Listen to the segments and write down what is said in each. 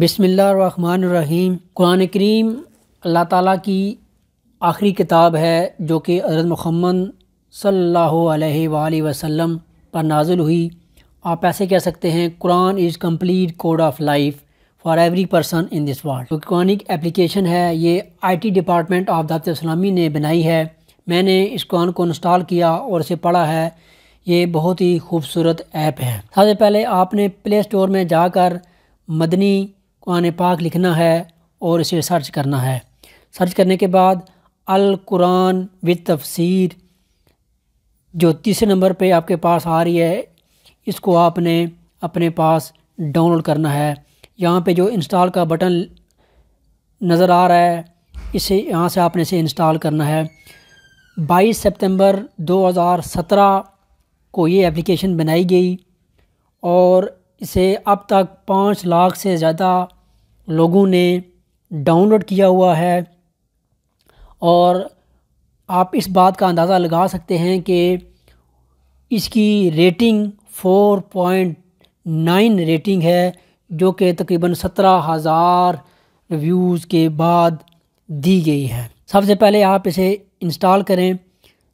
बिसमीम कुरान करीम अल्लाह ताला की आखिरी किताब है जो कि हज़रत महमद सल्लल्लाहु वसम पर नाज़ुल हुई आप ऐसे कह सकते हैं Quran is complete code of life for every person in this world जो कुरानिक एप्लीकेशन है ये आईटी डिपार्टमेंट ऑफ दात इस्लामी ने बनाई है मैंने इस कुरान को इंस्टॉल किया और इसे पढ़ा है ये बहुत ही खूबसूरत ऐप है सबसे पहले आपने प्ले स्टोर में जाकर मदनी कुरान पाक लिखना है और इसे सर्च करना है सर्च करने के बाद अल कुरान विद तफसीर जो तीसरे नंबर पे आपके पास आ रही है इसको आपने अपने पास डाउनलोड करना है यहाँ पे जो इंस्टॉल का बटन नज़र आ रहा है इसे यहाँ से आपने इसे इंस्टॉल करना है 22 सितंबर 2017 को ये एप्लीकेशन बनाई गई और इसे अब तक पाँच लाख से ज़्यादा लोगों ने डाउनलोड किया हुआ है और आप इस बात का अंदाज़ा लगा सकते हैं कि इसकी रेटिंग 4.9 रेटिंग है जो कि तकरीबन सत्रह हज़ार रिव्यूज़ के बाद दी गई है सबसे पहले आप इसे इंस्टॉल करें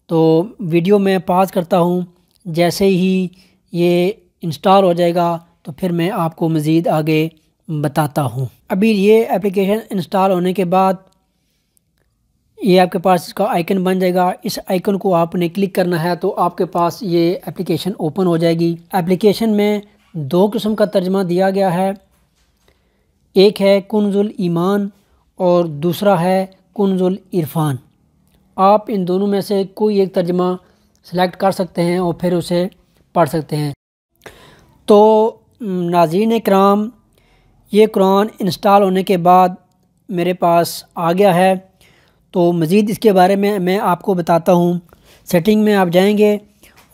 तो वीडियो मैं पास करता हूँ जैसे ही ये इंस्टॉल हो जाएगा तो फिर मैं आपको मज़ीद आगे बताता हूँ अभी ये एप्लीकेशन इंस्टॉल होने के बाद ये आपके पास इसका आइकन बन जाएगा इस आइकन को आपने क्लिक करना है तो आपके पास ये एप्लीकेशन ओपन हो जाएगी एप्लीकेशन में दो किस्म का तर्जमा दिया गया है एक है कुंजुल ईमान और दूसरा है कुंजुल इरफान आप इन दोनों में से कोई एक तर्जमा सेलेक्ट कर सकते हैं और फिर उसे पढ़ सकते हैं तो नाजीन कराम ये कुरान इंस्टॉल होने के बाद मेरे पास आ गया है तो मज़ीद इसके बारे में मैं आपको बताता हूँ सेटिंग में आप जाएंगे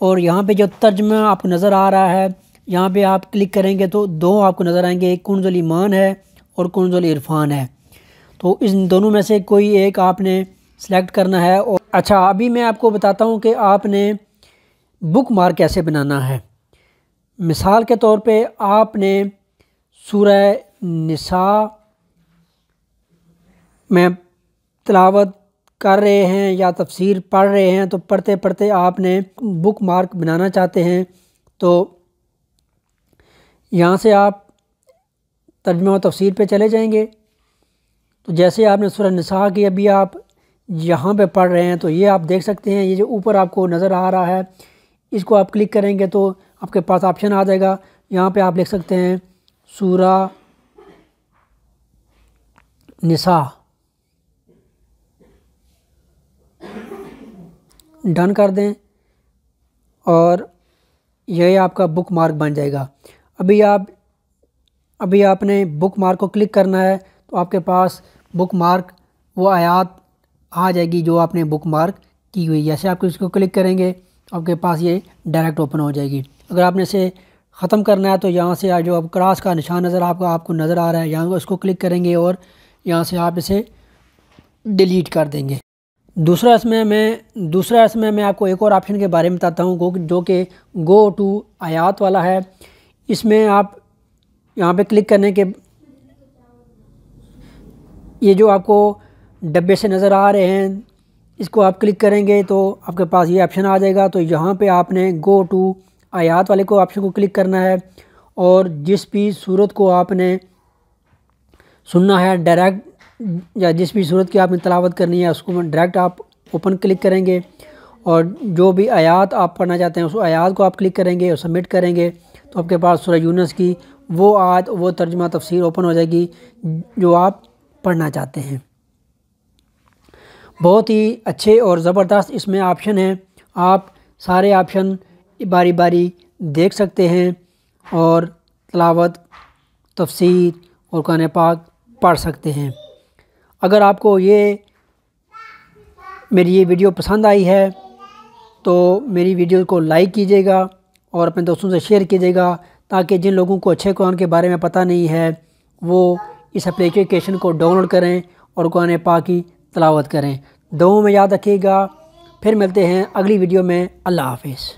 और यहाँ पे जो तर्जमा आपको नज़र आ रहा है यहाँ पे आप क्लिक करेंगे तो दो आपको नज़र आएंगे एक कुंजुल ईमान है और कुंजुल इरफान है तो इन दोनों में से कोई एक आपने सेलेक्ट करना है और अच्छा अभी मैं आपको बताता हूँ कि आपने बुक मार्क कैसे बनाना है मिसाल के तौर पे आपने सूरह निशा में तलावत कर रहे हैं या तफसीर पढ़ रहे हैं तो पढ़ते पढ़ते आपने बुक मार्क बनाना चाहते हैं तो यहाँ से आप तर्जमा और तफसीर पे चले जाएंगे तो जैसे आपने सुरह निसा की अभी आप यहाँ पे पढ़ रहे हैं तो ये आप देख सकते हैं ये जो ऊपर आपको नज़र आ रहा है इसको आप क्लिक करेंगे तो आपके पास ऑप्शन आ जाएगा यहाँ पे आप लिख सकते हैं सूरा निशा डन कर दें और यह आपका बुक मार्क बन जाएगा अभी आप अभी आपने बुक मार्क को क्लिक करना है तो आपके पास बुक मार्क वो आयात आ जाएगी जो आपने बुक मार्क की हुई जैसे आप इसको क्लिक करेंगे आपके पास ये डायरेक्ट ओपन हो जाएगी अगर आपने इसे ख़त्म करना है तो यहाँ से जो अब क्रॉस का निशान नज़र आपका आपको नज़र आ रहा है यहाँ इसको क्लिक करेंगे और यहाँ से आप इसे डिलीट कर देंगे दूसरा इसमें मैं दूसरा इसमें मैं आपको एक और ऑप्शन के बारे में बताता हूँ जो कि गो टू आयात वाला है इसमें आप यहाँ पे क्लिक करने के ये जो आपको डब्बे से नज़र आ रहे हैं इसको आप क्लिक करेंगे तो आपके पास ये ऑप्शन आ जाएगा तो यहाँ पे आपने गो टू आयात वाले को ऑप्शन को क्लिक करना है और जिस भी सूरत को आपने सुनना है डायरेक्ट या जिस भी सूरत की आपने तलावत करनी है उसको डायरेक्ट आप ओपन क्लिक करेंगे और जो भी आयात आप पढ़ना चाहते हैं उस आयात को आप क्लिक करेंगे और सबमिट करेंगे तो आपके पास सूर्य यूनस की वो आयत वो तर्जमा तफसीर ओपन हो जाएगी जो आप पढ़ना चाहते हैं बहुत ही अच्छे और ज़बरदस्त इसमें ऑप्शन हैं आप सारे ऑप्शन बारी बारी देख सकते हैं और तलावत तफसीर और कान पाक पढ़ सकते हैं अगर आपको ये मेरी ये वीडियो पसंद आई है तो मेरी वीडियो को लाइक कीजिएगा और अपने दोस्तों से शेयर कीजिएगा ताकि जिन लोगों को अच्छे कुरान के बारे में पता नहीं है वो इस एप्लीकेशन को डाउनलोड करें और कुरान पा की तलावत करें दो में याद रखिएगा फिर मिलते हैं अगली वीडियो में अल्लाह हाफिज़